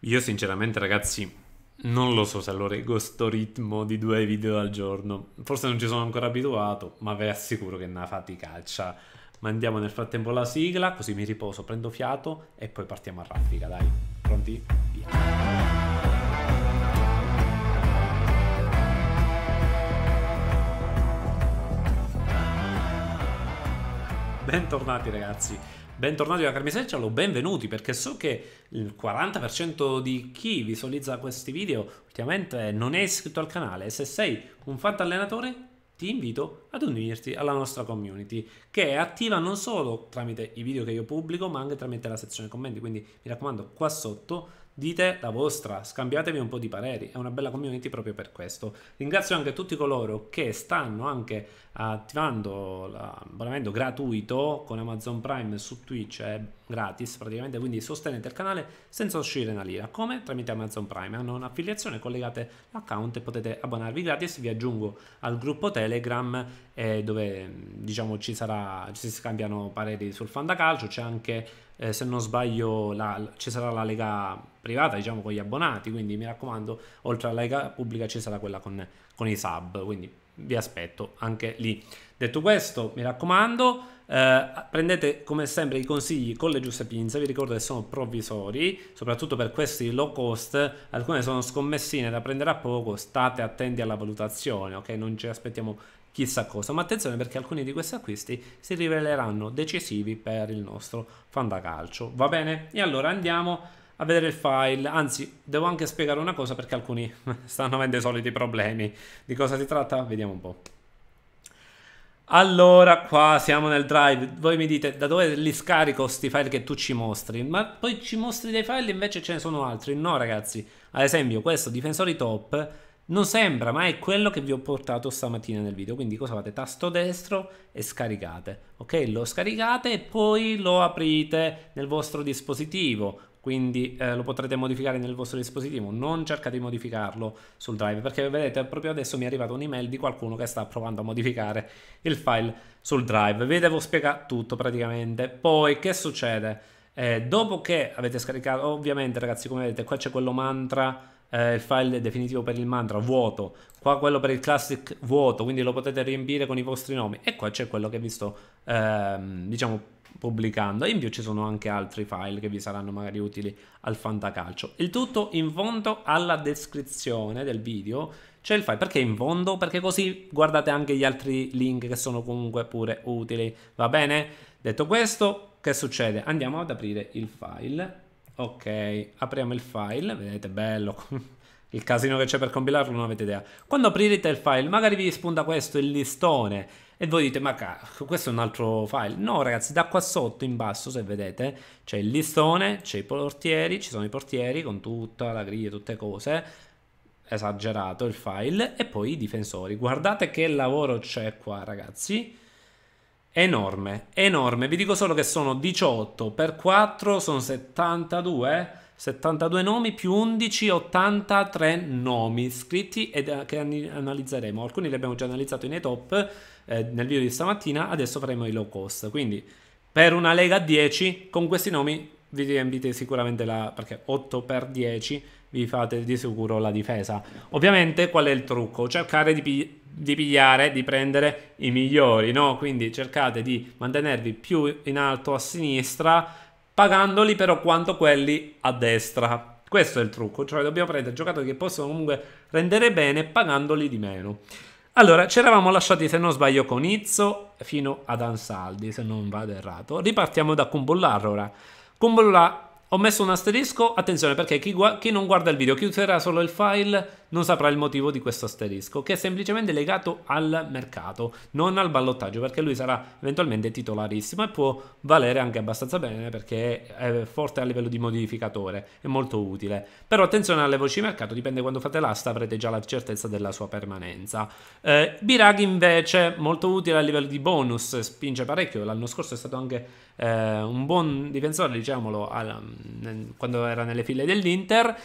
Io sinceramente ragazzi non lo so se lo reggo sto ritmo di due video al giorno, forse non ci sono ancora abituato, ma vi assicuro che è una faticaccia. Mandiamo nel frattempo la sigla, così mi riposo, prendo fiato e poi partiamo a raffica, dai. Pronti? Via. Bentornati ragazzi. Bentornati da Carmisella, o benvenuti perché so che il 40% di chi visualizza questi video ultimamente non è iscritto al canale. Se sei un fan allenatore, ti invito ad unirti alla nostra community che è attiva non solo tramite i video che io pubblico, ma anche tramite la sezione commenti. Quindi mi raccomando, qua sotto Dite la vostra, scambiatevi un po' di pareri, è una bella community proprio per questo. Ringrazio anche tutti coloro che stanno anche attivando l'abbonamento gratuito con Amazon Prime su Twitch, è gratis praticamente, quindi sostenete il canale senza uscire una lira, come tramite Amazon Prime. Hanno un'affiliazione, collegate l'account e potete abbonarvi gratis, vi aggiungo al gruppo Telegram eh, dove diciamo ci, sarà, ci si scambiano pareri sul fandacalcio, c'è anche eh, se non sbaglio la, ci sarà la lega privata diciamo con gli abbonati quindi mi raccomando oltre alla lega pubblica ci sarà quella con, con i sub quindi vi aspetto anche lì detto questo mi raccomando eh, prendete come sempre i consigli con le giuste pinze vi ricordo che sono provvisori soprattutto per questi low cost alcune sono scommessine da prendere a poco state attenti alla valutazione ok non ci aspettiamo chissà cosa, ma attenzione perché alcuni di questi acquisti si riveleranno decisivi per il nostro fan da calcio. va bene? E allora andiamo a vedere il file, anzi devo anche spiegare una cosa perché alcuni stanno avendo i soliti problemi, di cosa si tratta? Vediamo un po'. Allora, qua siamo nel drive. Voi mi dite da dove li scarico questi file che tu ci mostri? Ma poi ci mostri dei file e invece ce ne sono altri. No, ragazzi. Ad esempio, questo difensori top non sembra, ma è quello che vi ho portato stamattina nel video. Quindi cosa fate? Tasto destro e scaricate. Ok, lo scaricate e poi lo aprite nel vostro dispositivo. Quindi eh, lo potrete modificare nel vostro dispositivo. Non cercate di modificarlo sul drive perché vedete proprio adesso mi è arrivata un'email di qualcuno che sta provando a modificare il file sul drive. Vi devo spiegare tutto praticamente. Poi che succede? Eh, dopo che avete scaricato, ovviamente ragazzi come vedete qua c'è quello mantra eh, il file definitivo per il mantra vuoto, qua quello per il classic vuoto, quindi lo potete riempire con i vostri nomi e qua c'è quello che vi sto ehm, diciamo pubblicando in più ci sono anche altri file che vi saranno magari utili al fantacalcio. Il tutto in fondo alla descrizione del video c'è il file perché in fondo perché così guardate anche gli altri link che sono comunque pure utili, va bene? Detto questo, che succede? Andiamo ad aprire il file Ok, apriamo il file, vedete bello il casino che c'è per compilarlo, non avete idea. Quando aprirete il file, magari vi spunta questo, il listone, e voi dite, ma questo è un altro file. No ragazzi, da qua sotto in basso, se vedete, c'è il listone, c'è i portieri, ci sono i portieri con tutta la griglia, tutte cose, esagerato il file, e poi i difensori. Guardate che lavoro c'è qua ragazzi enorme, enorme. Vi dico solo che sono 18 per 4 sono 72. 72 eh? nomi più 11, 83 nomi scritti e eh, che analizzeremo. Alcuni li abbiamo già analizzati nei top eh, nel video di stamattina, adesso faremo i low cost. Quindi per una lega 10 con questi nomi vi riempite sicuramente la perché 8 per 10 vi fate di sicuro la difesa. Ovviamente qual è il trucco? Cercare di, pi di pigliare, di prendere i migliori, no? Quindi cercate di mantenervi più in alto a sinistra, pagandoli però quanto quelli a destra. Questo è il trucco, cioè dobbiamo prendere giocatori che possono comunque rendere bene pagandoli di meno. Allora, ci eravamo lasciati, se non sbaglio, con Izzo fino ad Ansaldi, se non vado errato. Ripartiamo da Kumbullà allora. Kumbullà ho messo un asterisco, attenzione perché chi, chi non guarda il video chiuderà solo il file non saprà il motivo di questo asterisco, che è semplicemente legato al mercato, non al ballottaggio, perché lui sarà eventualmente titolarissimo e può valere anche abbastanza bene perché è forte a livello di modificatore, è molto utile. Però attenzione alle voci di mercato, dipende quando fate l'asta, avrete già la certezza della sua permanenza. Eh, Biraghi invece, molto utile a livello di bonus, spinge parecchio, l'anno scorso è stato anche eh, un buon difensore, diciamolo, alla, quando era nelle file dell'Inter.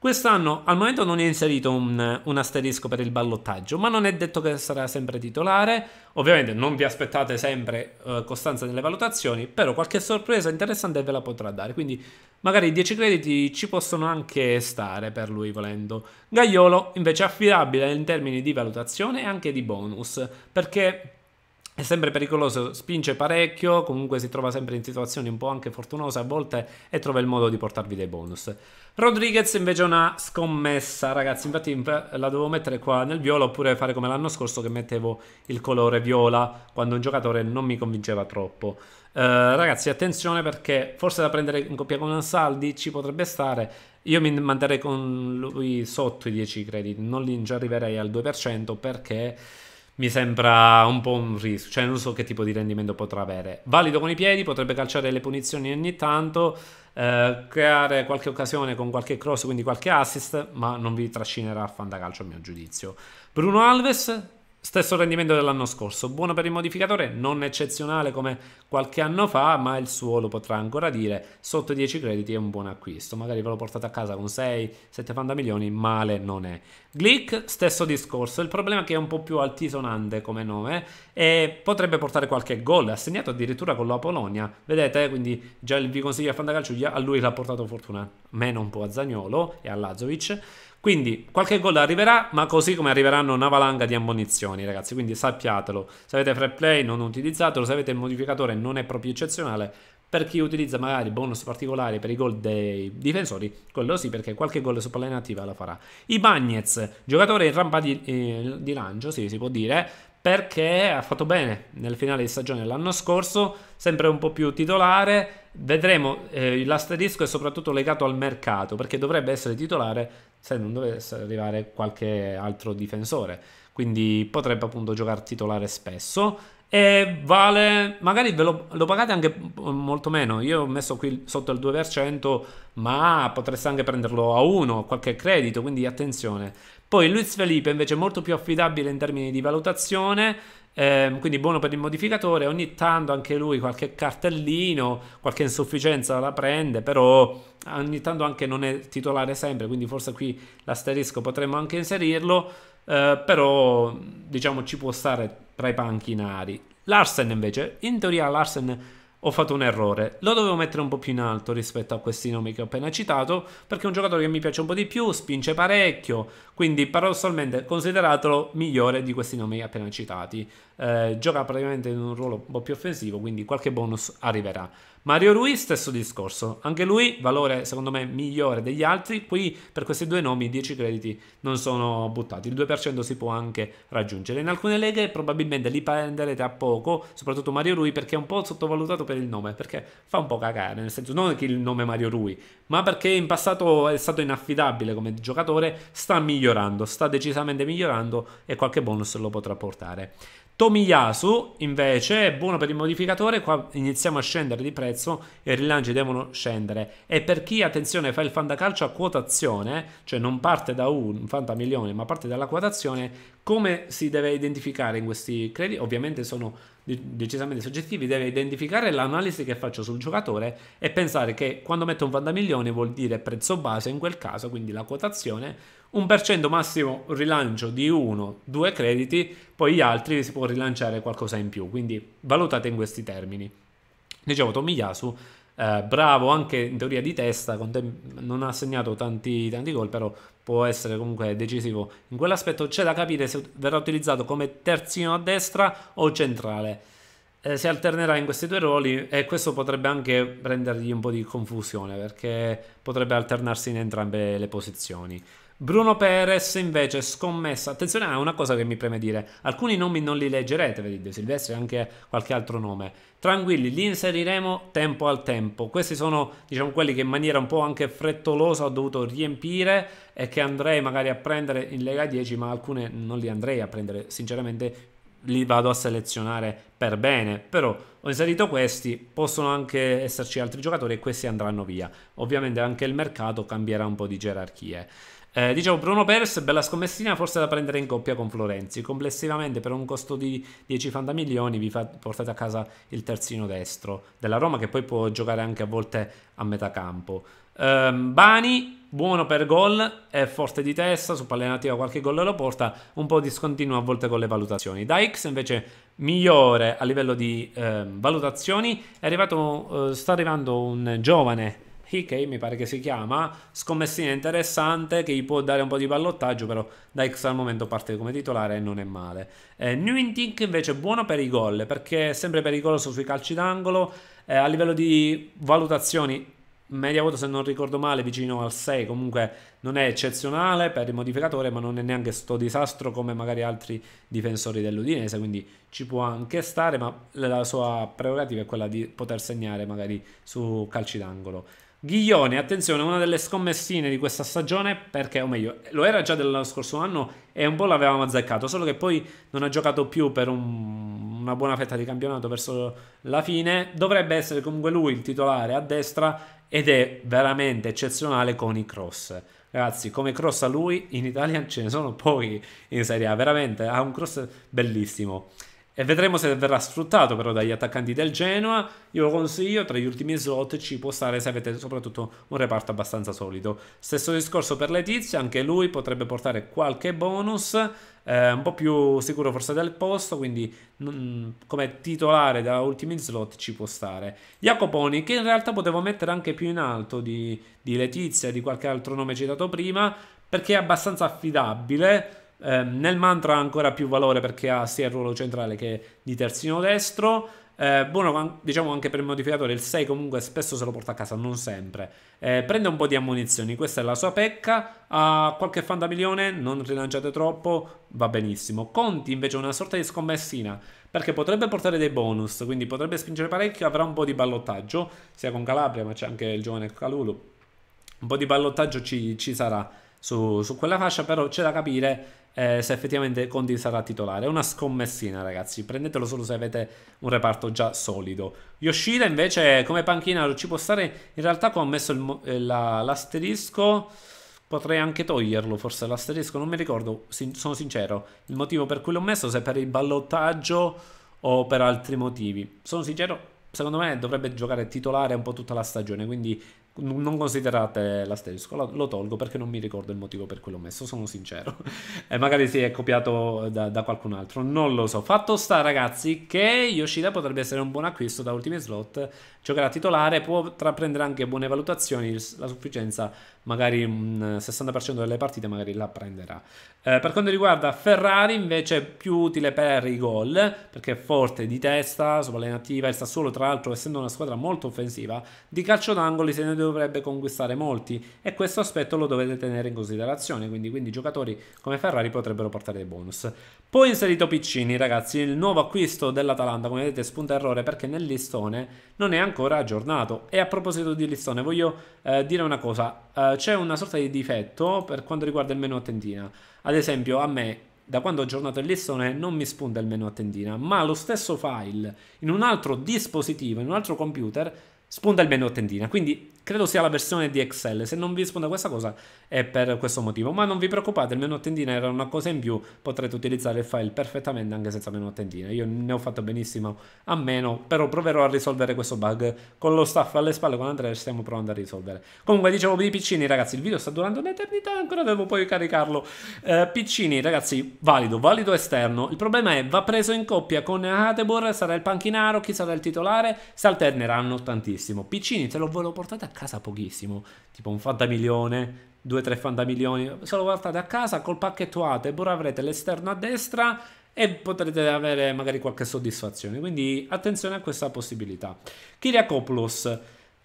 Quest'anno al momento non è inserito un, un, asterisco per il ballottaggio, ma non è detto che sarà sempre titolare. Ovviamente non vi aspettate sempre uh, costanza nelle valutazioni, però qualche sorpresa interessante ve la potrà dare. Quindi magari 10 crediti ci possono anche stare per lui volendo. Gaiolo invece è affidabile in termini di valutazione e anche di bonus, perché è sempre pericoloso, spinge parecchio, comunque si trova sempre in situazioni un po' anche fortunose a volte e trova il modo di portarvi dei bonus. Rodriguez invece è una scommessa, ragazzi, infatti la dovevo mettere qua nel viola oppure fare come l'anno scorso che mettevo il colore viola quando un giocatore non mi convinceva troppo. Eh, ragazzi, attenzione perché forse da prendere in coppia con Ansaldi ci potrebbe stare. Io mi manterrei con lui sotto i 10 crediti, non ci arriverei al 2% perché mi sembra un po' un rischio, cioè non so che tipo di rendimento potrà avere. Valido con i piedi, potrebbe calciare le punizioni ogni tanto, eh, creare qualche occasione con qualche cross, quindi qualche assist, ma non vi trascinerà a fantacalcio a mio giudizio. Bruno Alves, Stesso rendimento dell'anno scorso, buono per il modificatore, non eccezionale come qualche anno fa, ma il suo lo potrà ancora dire, sotto 10 crediti è un buon acquisto, magari ve lo portate a casa con 6-70 milioni, male non è. Glick, stesso discorso, il problema è che è un po' più altisonante come nome e potrebbe portare qualche gol, ha segnato addirittura con la Polonia, vedete, quindi già vi consiglio a fanda Fantacalcio, a lui l'ha portato fortuna, meno un po' a Zagnolo e a Lazovic. Quindi qualche gol arriverà, ma così come arriveranno una valanga di ammonizioni, ragazzi. Quindi sappiatelo. Se avete free play, non utilizzatelo. Se avete il modificatore, non è proprio eccezionale. Per chi utilizza magari bonus particolari per i gol dei difensori, quello sì, perché qualche gol su palla inattiva la farà. I Bagnets, giocatore in rampa di, eh, di lancio, sì, si può dire, perché ha fatto bene nel finale di stagione l'anno scorso, sempre un po' più titolare. Vedremo, eh, l'asterisco è soprattutto legato al mercato, perché dovrebbe essere titolare se non dovesse arrivare qualche altro difensore. Quindi potrebbe appunto giocare titolare spesso e vale, magari ve lo, lo, pagate anche molto meno. Io ho messo qui sotto il 2%, ma potreste anche prenderlo a 1, qualche credito, quindi attenzione. Poi Luis Felipe invece è molto più affidabile in termini di valutazione, eh, quindi buono per il modificatore, ogni tanto anche lui qualche cartellino, qualche insufficienza la prende, però ogni tanto anche non è titolare sempre, quindi forse qui l'asterisco potremmo anche inserirlo, eh, però diciamo ci può stare tra i panchinari. Larsen invece, in teoria Larsen ho fatto un errore. Lo dovevo mettere un po' più in alto rispetto a questi nomi che ho appena citato, perché è un giocatore che mi piace un po' di più, spinge parecchio, quindi paradossalmente consideratelo migliore di questi nomi appena citati eh, gioca praticamente in un ruolo un po' più offensivo, quindi qualche bonus arriverà. Mario Rui, stesso discorso, anche lui valore secondo me migliore degli altri, qui per questi due nomi 10 crediti non sono buttati, il 2% si può anche raggiungere. In alcune leghe probabilmente li prenderete a poco, soprattutto Mario Rui perché è un po' sottovalutato per il nome, perché fa un po' cagare, nel senso non che il nome Mario Rui, ma perché in passato è stato inaffidabile come giocatore, sta migliorando, sta decisamente migliorando e qualche bonus lo potrà portare. Tomiyasu invece è buono per il modificatore, qua iniziamo a scendere di prezzo e i rilanci devono scendere. E per chi, attenzione, fa il fantacalcio a quotazione, cioè non parte da un fantamilione ma parte dalla quotazione, come si deve identificare in questi crediti? Ovviamente sono decisamente soggettivi, deve identificare l'analisi che faccio sul giocatore e pensare che quando metto un fantamilione vuol dire prezzo base in quel caso, quindi la quotazione 1% massimo rilancio di 1-2 crediti, poi gli altri si può rilanciare qualcosa in più, quindi valutate in questi termini. Dicevo Tomiyasu, eh, bravo anche in teoria di testa, non ha segnato tanti, tanti gol, però può essere comunque decisivo. In quell'aspetto c'è da capire se verrà utilizzato come terzino a destra o centrale. Eh, si alternerà in questi due ruoli e questo potrebbe anche rendergli un po' di confusione perché potrebbe alternarsi in entrambe le posizioni. Bruno Perez invece scommessa. Attenzione a ah, una cosa che mi preme dire. Alcuni nomi non li leggerete, vedete, Silvestri e anche qualche altro nome. Tranquilli, li inseriremo tempo al tempo. Questi sono, diciamo, quelli che in maniera un po' anche frettolosa ho dovuto riempire e che andrei magari a prendere in Lega 10, ma alcune non li andrei a prendere, sinceramente li vado a selezionare per bene. Però ho inserito questi, possono anche esserci altri giocatori e questi andranno via. Ovviamente anche il mercato cambierà un po' di gerarchie. Eh, dicevo, Bruno Perez, bella scommessina, forse da prendere in coppia con Florenzi. Complessivamente, per un costo di 10 fanta milioni, vi portate a casa il terzino destro della Roma, che poi può giocare anche a volte a metà campo. Eh, Bani, buono per gol, è forte di testa, su palla nativa qualche gol lo porta, un po' discontinuo a volte con le valutazioni. Dykes invece migliore a livello di ehm, eh, valutazioni, arrivato, sta arrivando un giovane Hickey mi pare che si chiama, scommessina interessante che gli può dare un po' di ballottaggio, però Dykes al momento parte come titolare e non è male. Eh, Newintic invece è buono per i gol, perché è sempre pericoloso sui calci d'angolo, eh, a livello di valutazioni media voto se non ricordo male vicino al 6 comunque non è eccezionale per il modificatore ma non è neanche sto disastro come magari altri difensori dell'Udinese quindi ci può anche stare ma la sua prerogativa è quella di poter segnare magari su calci d'angolo Ghiglione, attenzione, una delle scommessine di questa stagione, perché, o meglio, lo era già dello scorso anno e un po' l'avevamo azzeccato, solo che poi non ha giocato più per un, una buona fetta di campionato verso la fine. Dovrebbe essere comunque lui il titolare a destra ed è veramente eccezionale con i cross. Ragazzi, come cross a lui in Italia ce ne sono pochi in Serie A, veramente ha un cross bellissimo. E vedremo se verrà sfruttato però dagli attaccanti del Genoa. Io lo consiglio, tra gli ultimi slot ci può stare se avete soprattutto un reparto abbastanza solido. Stesso discorso per Letizia, anche lui potrebbe portare qualche bonus. Eh, un po' più sicuro forse del posto, quindi mh, come titolare da ultimi slot ci può stare. Jacoponi, che in realtà potevo mettere anche più in alto di, di Letizia, di qualche altro nome citato prima, perché è abbastanza affidabile eh, nel mantra ha ancora più valore perché ha sia il ruolo centrale che di terzino destro. Eh, buono diciamo anche per il modificatore il 6 comunque spesso se lo porta a casa non sempre eh, prende un po' di ammunizioni questa è la sua pecca ha qualche fantamiglione non rilanciate troppo va benissimo Conti invece è una sorta di scommessina perché potrebbe portare dei bonus quindi potrebbe spingere parecchio avrà un po' di ballottaggio sia con Calabria ma c'è anche il giovane Calulu un po' di ballottaggio ci, ci sarà su, su, quella fascia, però c'è da capire eh, se effettivamente Conti sarà titolare. È una scommessina, ragazzi. Prendetelo solo se avete un reparto già solido. Yoshida invece come panchina ci può stare. In realtà qua ho messo eh, l'asterisco. La, Potrei anche toglierlo, forse l'asterisco, non mi ricordo, sin sono sincero, il motivo per cui l'ho messo, se per il ballottaggio o per altri motivi. Sono sincero, secondo me dovrebbe giocare titolare un po' tutta la stagione, quindi non considerate la stesco, lo, lo, tolgo perché non mi ricordo il motivo per cui l'ho messo, sono sincero. e magari si è copiato da, da, qualcun altro, non lo so. Fatto sta ragazzi che Yoshida potrebbe essere un buon acquisto da ultime slot, giocherà titolare, potrà prendere anche buone valutazioni, la sufficienza magari un mm, 60% delle partite magari la prenderà. Eh, per quanto riguarda Ferrari invece è più utile per i gol perché è forte di testa, sopravvenitiva, il Sassuolo tra l'altro essendo una squadra molto offensiva, di calcio d'angoli se ne deve dovrebbe conquistare molti e questo aspetto lo dovete tenere in considerazione, quindi, quindi giocatori come Ferrari potrebbero portare dei bonus. Poi inserito Piccini, ragazzi, il nuovo acquisto dell'Atalanta, come vedete, spunta errore perché nel listone non è ancora aggiornato. E a proposito di listone, voglio eh, dire una cosa, eh, c'è una sorta di difetto per quanto riguarda il menu attentina. Ad esempio, a me da quando ho aggiornato il listone non mi spunta il menu a tendina, ma lo stesso file in un altro dispositivo, in un altro computer, spunta il menu a tendina. Quindi Credo sia la versione di Excel. Se non vi rispondo a questa cosa è per questo motivo. Ma non vi preoccupate, il menu a tendina era una cosa in più. Potrete utilizzare il file perfettamente anche senza menu a tendina. Io ne ho fatto benissimo a meno, però proverò a risolvere questo bug con lo staff alle spalle. Con Andrea stiamo provando a risolvere. Comunque, dicevo di piccini, ragazzi, il video sta durando un'eternità ancora devo poi caricarlo. Eh, piccini, ragazzi, valido, valido esterno. Il problema è va preso in coppia con Hatebor, sarà il panchinaro, chi sarà il titolare, si alterneranno tantissimo. Piccini, te lo, ve lo portate a casa pochissimo, tipo un fantamilione, due o tre fantamilioni, se lo guardate a casa col pacchetto ATE, pure avrete l'esterno a destra e potrete avere magari qualche soddisfazione, quindi attenzione a questa possibilità. Kyriakopoulos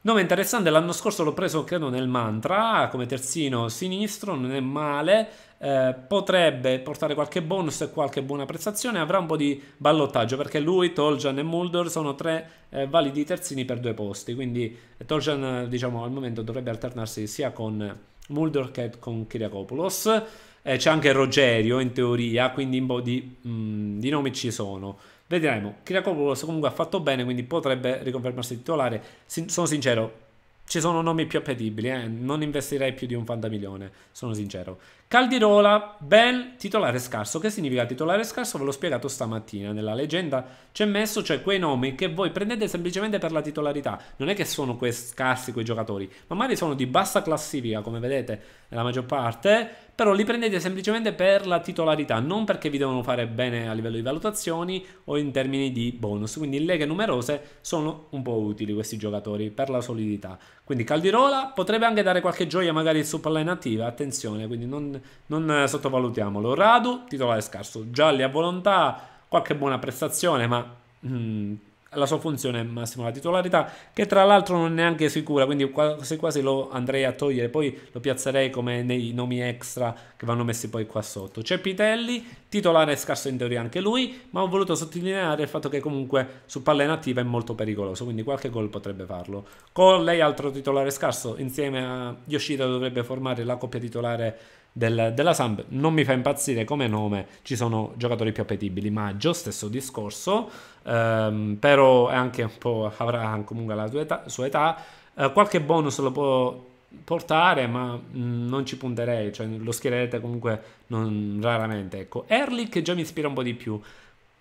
Nome interessante, l'anno scorso l'ho preso credo nel mantra come terzino sinistro, non è male, eh, potrebbe portare qualche bonus e qualche buona prestazione, avrà un po' di ballottaggio perché lui, Toljan e Mulder sono tre eh, validi terzini per due posti, quindi Toljan diciamo al momento dovrebbe alternarsi sia con Mulder che con Kiriakopoulos, eh, c'è anche Rogerio in teoria, quindi un po' di, mh, mm, di nomi ci sono. Vedremo. Kyriakopoulos comunque ha fatto bene, quindi potrebbe riconfermarsi titolare. Sin sono sincero, ci sono nomi più appetibili, eh? non investirei più di un fantamilione, sono sincero. Caldirola, bel titolare scarso. Che significa titolare scarso? Ve l'ho spiegato stamattina. Nella leggenda c'è messo, cioè quei nomi che voi prendete semplicemente per la titolarità. Non è che sono quei scarsi quei giocatori, ma magari sono di bassa classifica, come vedete nella maggior parte. Però li prendete semplicemente per la titolarità, non perché vi devono fare bene a livello di valutazioni o in termini di bonus. Quindi in leghe numerose sono un po' utili questi giocatori per la solidità. Quindi Caldirola potrebbe anche dare qualche gioia magari su palla inattiva, attenzione, quindi non non eh, sottovalutiamolo. Radu, titolare scarso, gialli a volontà, qualche buona prestazione, ma mm, la sua funzione è massimo la titolarità, che tra l'altro non è neanche sicura, quindi quasi quasi lo andrei a togliere, poi lo piazzerei come nei nomi extra che vanno messi poi qua sotto. C'è Pitelli, titolare scarso in teoria anche lui, ma ho voluto sottolineare il fatto che comunque su palla inattiva è molto pericoloso, quindi qualche gol potrebbe farlo. Con lei altro titolare scarso, insieme a Yoshida dovrebbe formare la coppia titolare del, della Samp non mi fa impazzire come nome, ci sono giocatori più appetibili. Maggio, stesso discorso, ehm, però è anche un po', avrà comunque la età, sua età. Eh, qualche bonus lo può portare, ma mh, mm, non ci punterei, cioè lo schiererete comunque non, raramente. Ecco, Erlich già mi ispira un po' di più.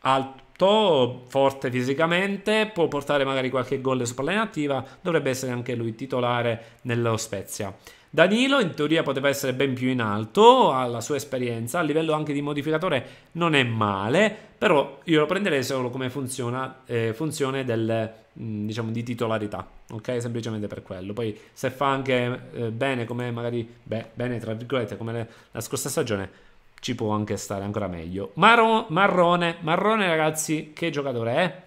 Alto, forte fisicamente, può portare magari qualche gol sopra l'inattiva, dovrebbe essere anche lui titolare nello Spezia. Danilo in teoria poteva essere ben più in alto, alla sua esperienza, a livello anche di modificatore non è male, però io lo prenderei solo come funziona, eh, funzione del, mm, diciamo, di titolarità, ok? Semplicemente per quello. Poi se fa anche eh, bene come magari, beh, bene tra virgolette, come le, la scorsa stagione, ci può anche stare ancora meglio. Maro, marrone, Marrone ragazzi, che giocatore è?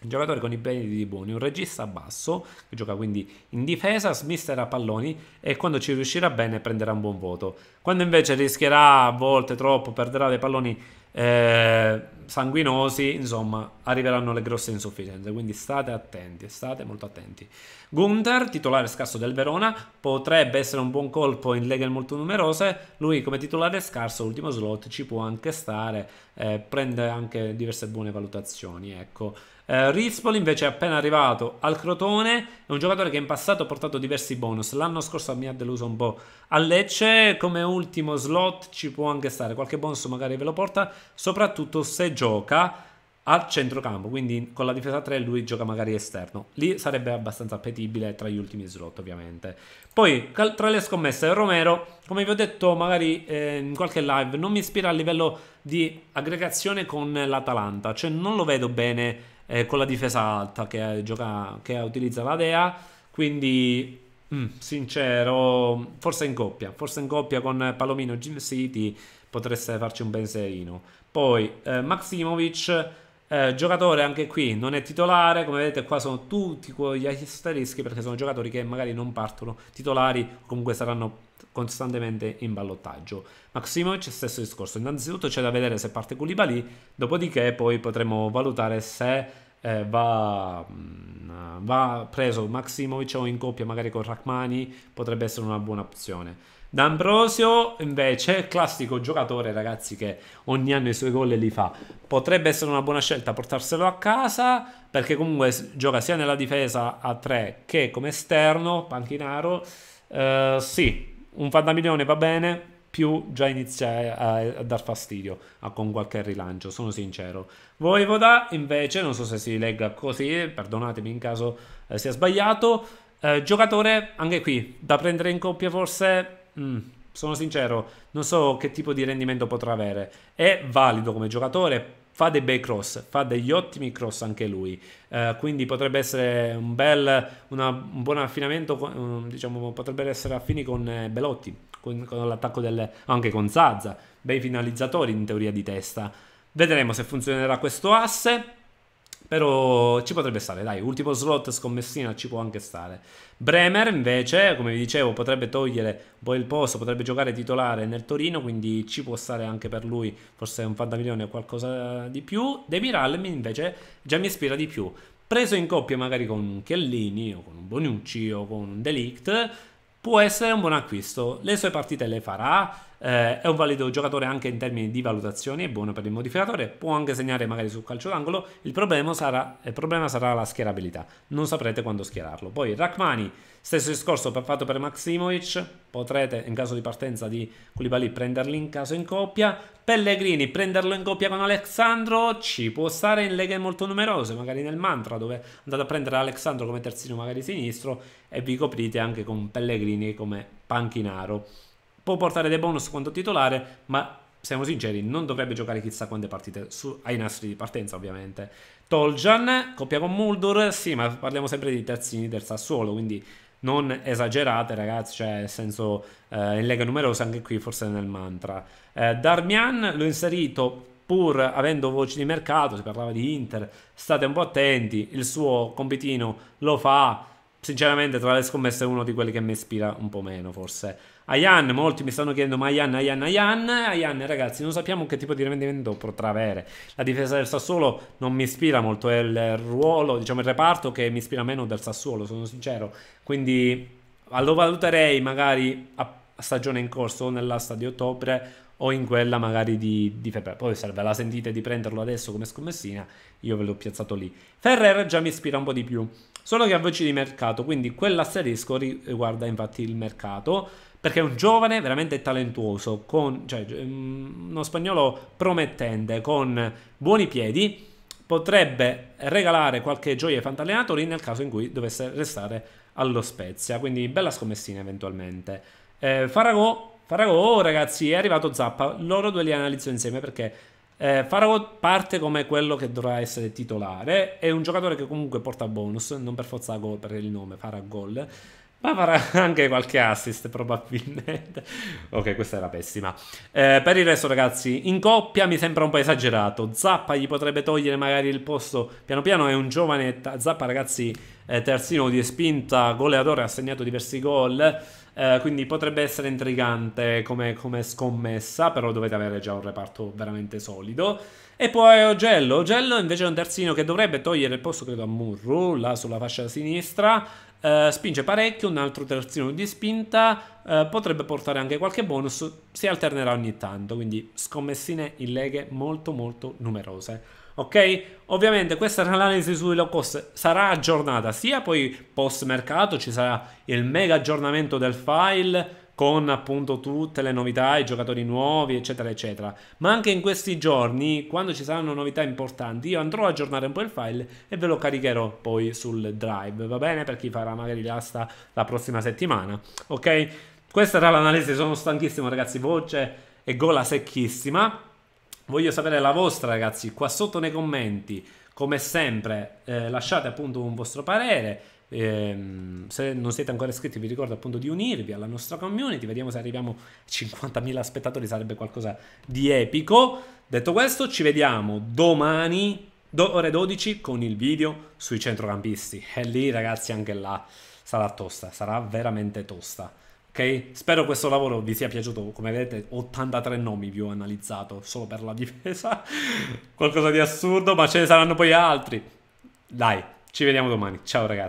Un giocatore con i piedi di buoni, un regista basso che gioca quindi in difesa, smisterà palloni e quando ci riuscirà bene prenderà un buon voto. Quando invece rischierà a volte troppo, perderà dei palloni eh, sanguinosi, insomma, arriveranno le grosse insufficienze. Quindi state attenti, state molto attenti. Gunther, titolare scarso del Verona, potrebbe essere un buon colpo in leghe molto numerose. Lui, come titolare scarso, l'ultimo slot, ci può anche stare, eh, prende anche diverse buone valutazioni. Ecco. Eh, Rispoli invece è appena arrivato al Crotone, è un giocatore che in passato ha portato diversi bonus, l'anno scorso mi ha deluso un po' a Lecce, come ultimo slot ci può anche stare, qualche bonus magari ve lo porta, soprattutto se gioca al centrocampo, quindi con la difesa 3 lui gioca magari esterno. Lì sarebbe abbastanza appetibile tra gli ultimi slot, ovviamente. Poi tra le scommesse Romero, come vi ho detto magari eh, in qualche live, non mi ispira a livello di aggregazione con l'Atalanta, cioè non lo vedo bene eh, con la difesa alta che, eh, gioca, che utilizza la Dea. Quindi, mh, mm, sincero, forse in coppia, forse in coppia con Palomino Gin City potreste farci un pensierino. Poi eh, Maximovic, eh, giocatore anche qui, non è titolare, come vedete qua sono tutti quegli asterischi perché sono giocatori che magari non partono titolari, comunque saranno costantemente in ballottaggio. Maximovic, stesso discorso. Innanzitutto c'è da vedere se parte Koulibaly, dopodiché poi potremo valutare se eh, va, mm, va, preso Maximovic o in coppia magari con Rachmani, potrebbe essere una buona opzione. D'Ambrosio invece, classico giocatore ragazzi che ogni anno i suoi gol li fa, potrebbe essere una buona scelta portarselo a casa perché comunque gioca sia nella difesa a 3 che come esterno, panchinaro, eh, sì, un fantamilione va bene, più già inizia a, a dar fastidio a, con qualche rilancio, sono sincero. Voivoda invece, non so se si legga così, perdonatemi in caso eh, sia sbagliato, eh, giocatore anche qui da prendere in coppia forse... Mm, sono sincero, non so che tipo di rendimento potrà avere. È valido come giocatore, fa dei bei cross, fa degli ottimi cross anche lui. Eh, quindi potrebbe essere un bel una, un buon affinamento, mm, diciamo, potrebbero essere affini con eh, Belotti, con, con l'attacco del anche con Zazza, bei finalizzatori in teoria di testa. Vedremo se funzionerà questo asse. Però ci potrebbe stare, dai, ultimo slot scommessina ci può anche stare. Bremer invece, come vi dicevo, potrebbe togliere un po' il posto, potrebbe giocare titolare nel Torino, quindi ci può stare anche per lui, forse un fantamilione o qualcosa di più. De Miral invece già mi ispira di più. Preso in coppia magari con Chiellini o con Bonucci o con Delict, può essere un buon acquisto. Le sue partite le farà, eh, è un valido giocatore anche in termini di valutazioni, è buono per il modificatore, può anche segnare magari sul calcio d'angolo, il problema sarà, il problema sarà la schierabilità, non saprete quando schierarlo. Poi Rachmani, stesso discorso fatto per Maximovic, potrete in caso di partenza di Koulibaly prenderli in caso in coppia, Pellegrini prenderlo in coppia con Alexandro, ci può stare in leghe molto numerose, magari nel Mantra dove andate a prendere Alexandro come terzino magari sinistro e vi coprite anche con Pellegrini come panchinaro. Può portare dei bonus quanto titolare, ma siamo sinceri, non dovrebbe giocare chissà quante partite su, ai nastri di partenza, ovviamente. Toljan, coppia con Muldur, sì, ma parliamo sempre di terzini del Sassuolo, quindi non esagerate, ragazzi, cioè nel senso eh, in lega numerosa anche qui forse nel mantra. Eh, Darmian l'ho inserito pur avendo voci di mercato, si parlava di Inter, state un po' attenti, il suo compitino lo fa sinceramente tra le scommesse è uno di quelli che mi ispira un po' meno forse. Ayan, molti mi stanno chiedendo ma Ayan, Ayan, Ayan, Ayan ragazzi non sappiamo che tipo di rendimento potrà avere. La difesa del Sassuolo non mi ispira molto, è il ruolo, diciamo il reparto che mi ispira meno del Sassuolo, sono sincero. Quindi ah, lo valuterei magari a stagione in corso o nell'asta di ottobre o in quella magari di, di Pepe. Poi se ve la sentite di prenderlo adesso come scommessina, io ve l'ho piazzato lì. Ferrer già mi ispira un po' di più. Solo che a voci di mercato, quindi quell'asterisco riguarda infatti il mercato, perché è un giovane veramente talentuoso, con, cioè, mm, uno spagnolo promettente, con buoni piedi, potrebbe regalare qualche gioia ai fantallenatori nel caso in cui dovesse restare allo Spezia, quindi bella scommessina eventualmente. Eh, Faragò, Faragò, oh, ragazzi, è arrivato Zappa, loro due li analizzo insieme perché eh, Farao parte come quello che dovrà essere titolare, è un giocatore che comunque porta bonus, non per forza gol per il nome, farà gol, ma farà anche qualche assist probabilmente. ok, questa era pessima. Eh, per il resto ragazzi, in coppia mi sembra un po' esagerato, Zappa gli potrebbe togliere magari il posto, piano piano è un giovane, Zappa ragazzi eh, terzino di spinta, goleatore, ha segnato diversi gol. Eh, quindi potrebbe essere intrigante come, come, scommessa, però dovete avere già un reparto veramente solido. E poi Ogello. Ogello invece è un terzino che dovrebbe togliere il posto, credo, a Murru, là sulla fascia sinistra. Uh, spinge parecchio, un altro terzino di spinta, uh, potrebbe portare anche qualche bonus, si alternerà ogni tanto, quindi scommessine in leghe molto molto numerose ok? Ovviamente questa l'analisi sui low cost sarà aggiornata sia poi post mercato, ci sarà il mega aggiornamento del file con appunto tutte le novità, i giocatori nuovi, eccetera, eccetera. Ma anche in questi giorni, quando ci saranno novità importanti, io andrò a aggiornare un po' il file e ve lo caricherò poi sul drive, va bene? Per chi farà magari l'asta la prossima settimana, ok? Questa era l'analisi, sono stanchissimo ragazzi, voce e gola secchissima. Voglio sapere la vostra, ragazzi, qua sotto nei commenti. Come sempre, eh, lasciate appunto un vostro parere. Eh, se non siete ancora iscritti, vi ricordo appunto di unirvi alla nostra community. Vediamo se arriviamo a 50.000 spettatori, sarebbe qualcosa di epico. Detto questo, ci vediamo domani, do, ore 12, con il video sui centrocampisti. E lì, ragazzi, anche là sarà tosta, sarà veramente tosta. Ok? Spero questo lavoro vi sia piaciuto, come vedete 83 nomi vi ho analizzato solo per la difesa, qualcosa di assurdo, ma ce ne saranno poi altri. Dai, ci vediamo domani, ciao ragazzi.